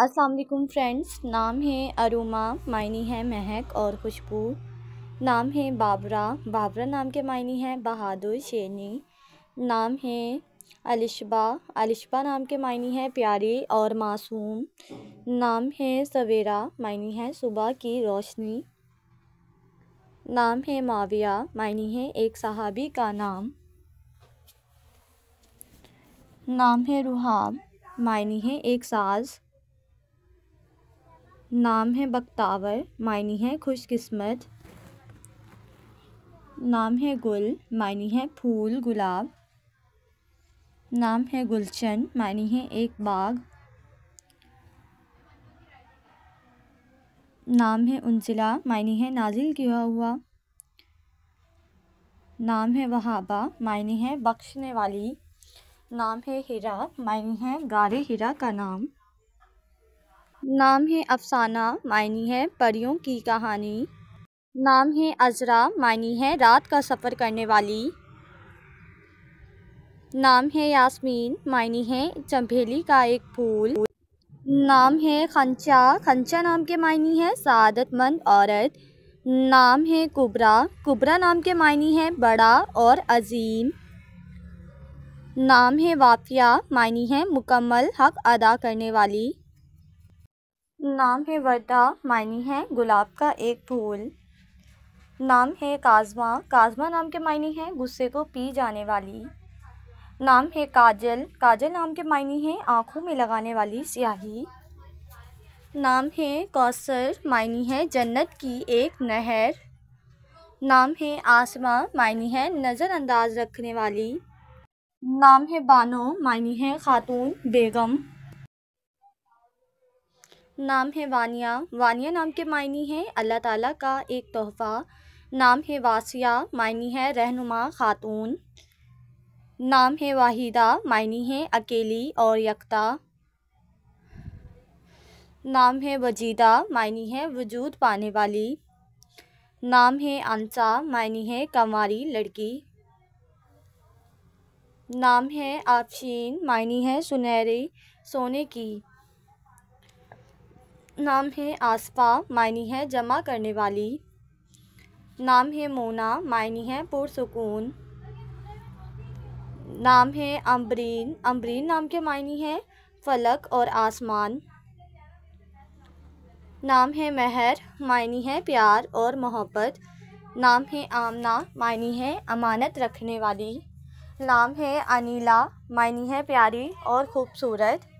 असलकुम फ्रेंड्स नाम है अरुमा मायनी है महक और खुशबू नाम है बाबरा बाबरा नाम के मायनी है बहादुर शेनी नाम है अलिशबा अलिशबा नाम के मायनी है प्यारी और मासूम नाम है सवेरा मायनी है सुबह की रोशनी नाम है माविया मायनी है एक सहाबी का नाम नाम है रुहाब मायनी है एक साज़ नाम है बख्तावर मायनी है खुशकस्मत नाम है गुल मायनी है फूल गुलाब नाम है गुलशन मायनी है एक बाग नाम है उनसिला मायनी है नाजिल किया हुआ नाम है वहाबा मायनी है बख्शने वाली नाम है हिरा मायनी है गारे हिरा का नाम नाम है अफसाना मायनी है परियों की कहानी नाम है अजरा मायनी है रात का सफ़र करने वाली नाम है यास्मीन मायनी है चंभेली का एक फूल नाम है खंचा खंचा नाम के मायनी है सादतमंद औरत नाम है कुबरा कुबरा नाम के मायनी है बड़ा और अजीम नाम है वाफिया मायनी है मुकम्मल हक अदा करने वाली नाम है वर्दा मायनी है गुलाब का एक फूल नाम है काजमा काजमा नाम के मायनी है गुस्से को पी जाने वाली नाम है काजल काजल नाम के मायनी है आँखों में लगाने वाली स्याही नाम है कौसर मायनी है जन्नत की एक नहर नाम है आसमा मायनी है नज़रअंदाज रखने वाली नाम है बानो मायनी है खातून बेगम नाम है वानिया वानिया नाम के मायने हैं अल्लाह ताला का एक तोहफ़ा नाम है वासिया मायने है रहनुमा खातून नाम है वाहिदा मायने है अकेली और यकता नाम है वजीदा मायने है वजूद पाने वाली नाम है अंसा मायने है कंवारी लड़की नाम है आपशीन मायने है सुनहरी सोने की नाम है आसपा मायनी है जमा करने वाली नाम है मोना मायनी है पुरसकून नाम है अम्बरीन अम्बरीन नाम के मायनी है फलक और आसमान नाम है महर मायनी है प्यार और मोहब्बत नाम है आमना मायनी है अमानत रखने वाली नाम है अनिला मायनी है प्यारी और ख़ूबसूरत